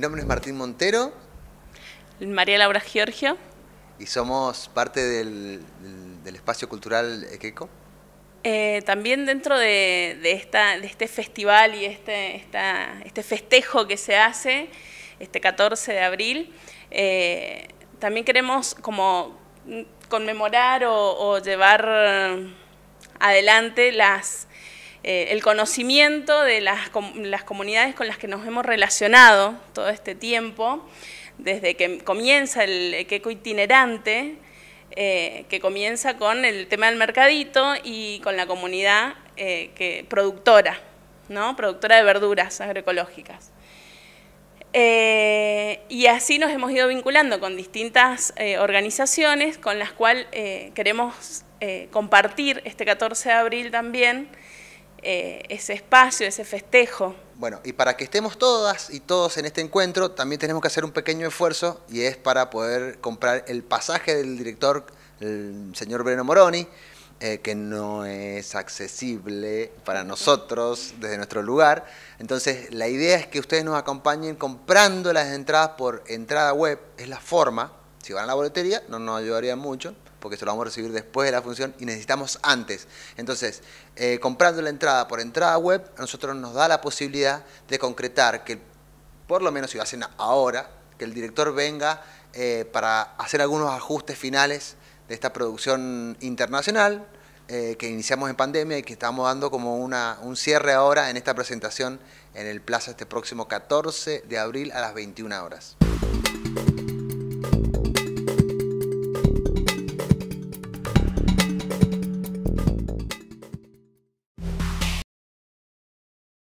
Mi nombre es Martín Montero. María Laura Giorgio. Y somos parte del, espacio cultural Equeco. Eh, también dentro de, este festival y este, este, festejo que se hace este 14 de abril, eh, también queremos como conmemorar o llevar eh, adelante las eh, el conocimiento de las, comunidades con las que nos hemos relacionado todo este tiempo, desde que comienza el queco itinerante, eh, que comienza con el tema del mercadito y con la comunidad eh, que, productora, productora de verduras agroecológicas. y así nos hemos ido vinculando con distintas organizaciones con las cuales queremos compartir este 14 de abril también eh, ese espacio, ese festejo. Bueno, y para que estemos todas y todos en este encuentro, también tenemos que hacer un pequeño esfuerzo y es para poder comprar el pasaje del director, el señor Breno Moroni, eh, que no es accesible para nosotros desde nuestro lugar. Entonces, la idea es que ustedes nos acompañen comprando las entradas por entrada web, es la forma. Si van a la boletería, no nos ayudaría mucho porque se lo vamos a recibir después de la función y necesitamos antes. Entonces, eh, comprando la entrada por entrada web, a nosotros nos da la posibilidad de concretar que, por lo menos si lo hacen ahora, que el director venga eh, para hacer algunos ajustes finales de esta producción internacional eh, que iniciamos en pandemia y que estamos dando como un cierre ahora en esta presentación en el plazo este próximo 14 de abril a las 21 horas.